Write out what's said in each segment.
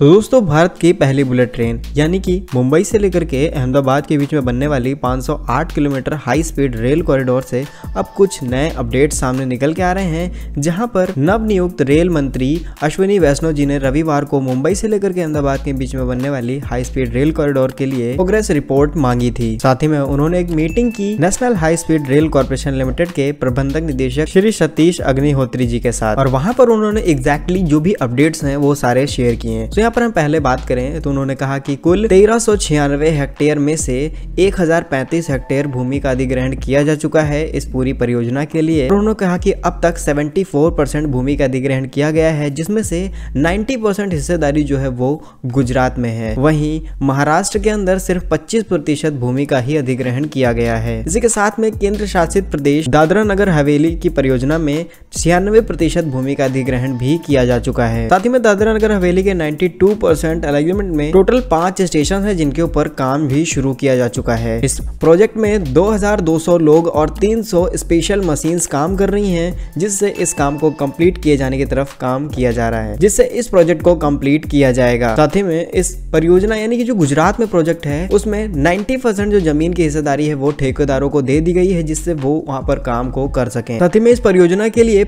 तो दोस्तों भारत की पहली बुलेट ट्रेन यानी कि मुंबई से लेकर के अहमदाबाद के बीच में बनने वाली 508 kilometre high speed rail corridor से अब कुछ नए अपडेट सामने निकल के आ रहे हैं जहां पर नव नियुक्त रेल मंत्री अश्विनी वैष्णव जी ने रविवार को मुंबई से लेकर के अहमदाबाद के बीच में बनने वाली हाई स्पीड रेल कॉरिडोर के लिए प्रोग्रेस रिपोर्ट मांगी थी साथ ही में उन्होंने एक मीटिंग की national high speed rail corporation limited के प्रबंधक निदेशक श्री सतीश अग्निहोत्री जी के साथ और वहाँ पर उन्होंने एग्जैक्टली जो भी अपडेट्स हैं वो सारे शेयर किए यहाँ पर हम पहले बात करें तो उन्होंने कहा कि कुल तेरह हेक्टेयर में से 1035 हेक्टेयर भूमि का अधिग्रहण किया जा चुका है इस पूरी परियोजना के लिए उन्होंने कहा कि अब तक 74 परसेंट भूमि का अधिग्रहण किया गया है जिसमें से 90 परसेंट हिस्सेदारी जो है वो गुजरात में है वहीं महाराष्ट्र के अंदर सिर्फ पच्चीस प्रतिशत भूमि का ही अधिग्रहण किया गया है इसी के साथ में केंद्र शासित प्रदेश दादरा नगर हवेली की परियोजना में छियानवे प्रतिशत भूमि का अधिग्रहण भी किया जा चुका है साथ ही में दादरा नगर हवेली के नाइन्टी टू परसेंट अलाइनमेंट में टोटल पांच स्टेशन है जिनके ऊपर काम भी शुरू किया जा चुका है इस प्रोजेक्ट में 2,200 लोग और 300 स्पेशल मशीन्स काम कर रही हैं जिससे इस काम को कंप्लीट किए जाने की तरफ काम किया जा रहा है जिससे इस प्रोजेक्ट को कंप्लीट किया जाएगा साथ ही में इस परियोजना यानी की जो गुजरात में प्रोजेक्ट है उसमें नाइन्टी परसेंट जो जमीन की हिस्सेदारी है वो ठेकेदारों को दे दी गई है जिससे वो वहाँ पर काम को कर सके साथ ही में इस परियोजना के लिए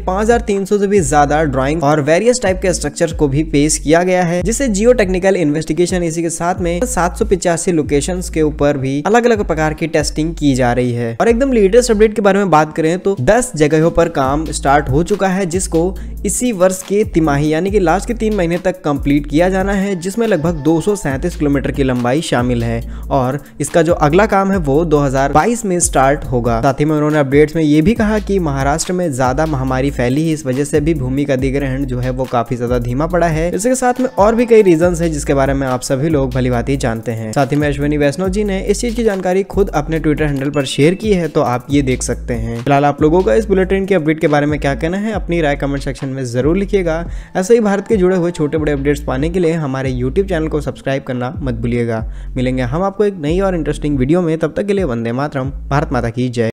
सौ से भी ज्यादा ड्रॉइंग और वेरियस टाइप के स्ट्रक्चर को भी पेश किया गया है जिससे जियो टेक्निकल इन्वेस्टिगेशन इसी के साथ में सात सौ पिचासी लोकेशन के ऊपर भी अलग अलग प्रकार की टेस्टिंग की जा रही है और एकदम लेटेस्ट अपडेट के बारे में बात करें तो दस जगहों पर काम स्टार्ट हो चुका है जिसको इसी वर्ष के तिमाही यानी कि लास्ट के तीन महीने तक कंप्लीट किया जाना है जिसमें लगभग दो किलोमीटर की लंबाई शामिल है और इसका जो अगला काम है वो 2022 में स्टार्ट होगा साथ ही में उन्होंने अपडेट्स में ये भी कहा कि महाराष्ट्र में ज्यादा महामारी फैली है इस वजह से भी भूमि का अधिग्रहण जो है वो काफी ज्यादा धीमा पड़ा है इसके साथ में और भी भी कई रीजन है जिसके बारे में आप सभी लोग भली भांति जानते हैं साथ ही में अश्विनी वैष्णव जी ने इस चीज की जानकारी खुद अपने ट्विटर हैंडल पर शेयर की है तो आप ये देख सकते हैं फिलहाल आप लोगों का इस बुलेटिन के अपडेट के बारे में क्या कहना है अपनी राय कमेंट सेक्शन में जरूर लिखिएगा ऐसे ही भारत के जुड़े हुए छोटे बड़े अपडेट्स पाने के लिए हमारे यूट्यूब चैनल को सब्सक्राइब करना मत भूलिएगा मिलेंगे हम आपको एक नई और इंटरेस्टिंग वीडियो में तब तक के लिए वंदे मातरम भारत माता की जय